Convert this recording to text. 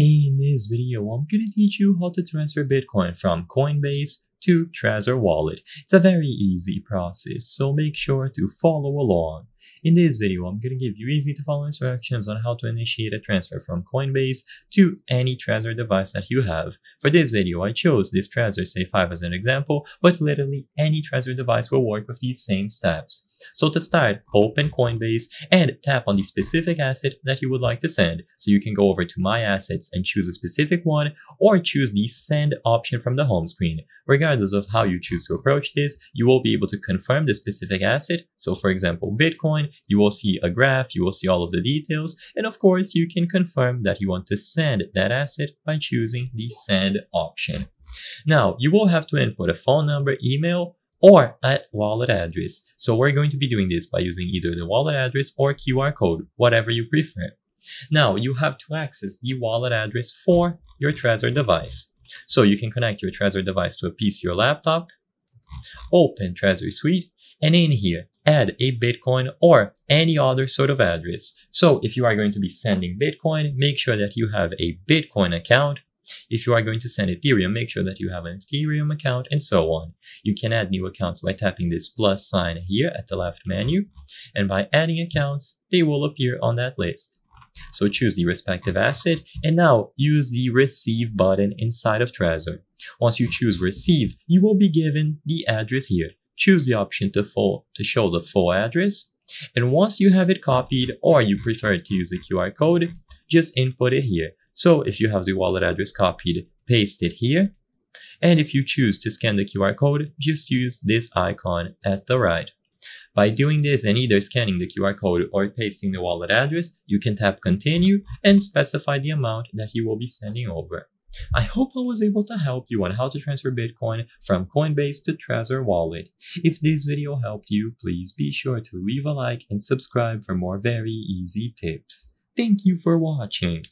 In this video, I'm going to teach you how to transfer Bitcoin from Coinbase to Trezor wallet. It's a very easy process, so make sure to follow along. In this video, I'm going to give you easy to follow instructions on how to initiate a transfer from Coinbase to any Trezor device that you have. For this video, I chose this Trezor Safe 5 as an example, but literally any Trezor device will work with these same steps. So to start, open Coinbase and tap on the specific asset that you would like to send. So you can go over to My Assets and choose a specific one or choose the Send option from the home screen. Regardless of how you choose to approach this, you will be able to confirm the specific asset. So for example, Bitcoin, you will see a graph, you will see all of the details, and of course you can confirm that you want to send that asset by choosing the Send option. Now, you will have to input a phone number, email, or at wallet address. So we're going to be doing this by using either the wallet address or QR code, whatever you prefer. Now you have to access the wallet address for your Trezor device. So you can connect your Trezor device to a PC or laptop, open Trezor Suite, and in here, add a Bitcoin or any other sort of address. So if you are going to be sending Bitcoin, make sure that you have a Bitcoin account if you are going to send Ethereum, make sure that you have an Ethereum account and so on. You can add new accounts by tapping this plus sign here at the left menu. And by adding accounts, they will appear on that list. So choose the respective asset and now use the receive button inside of Trezor. Once you choose receive, you will be given the address here. Choose the option to, full, to show the full address. And once you have it copied or you prefer to use a QR code, just input it here. So if you have the wallet address copied, paste it here. And if you choose to scan the QR code, just use this icon at the right. By doing this and either scanning the QR code or pasting the wallet address, you can tap continue and specify the amount that you will be sending over. I hope I was able to help you on how to transfer Bitcoin from Coinbase to Trezor wallet. If this video helped you, please be sure to leave a like and subscribe for more very easy tips. Thank you for watching!